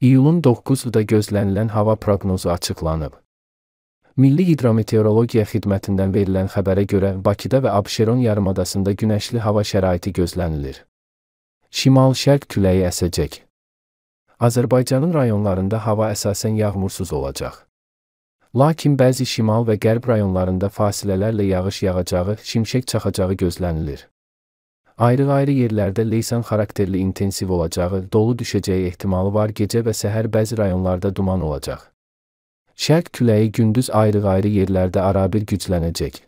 İyulun 9-da gözlənilən hava proqnozu açıqlanıb. Milli Hidrometeorologiya Xidmətindən verilən xəbərə görə Bakıda və Abşeron yarımadasında günəşli hava şəraiti gözlənilir. Şimal-şərq küləyi əsəcək. Azərbaycanın rayonlarında hava əsasən yağmursuz olacaq. Lakin bəzi şimal və qərb rayonlarında fasilələrlə yağış yağacağı, şimşək çaxacağı gözlənilir. Ayrı-ayrı yerlərdə leysan xarakterli intensiv olacağı, dolu düşəcəyi ehtimalı var. Gecə və səhər bəzi rayonlarda duman olacaq. Şərq küləyi gündüz ayrı-ayrı yerlərdə arabir güclənəcək.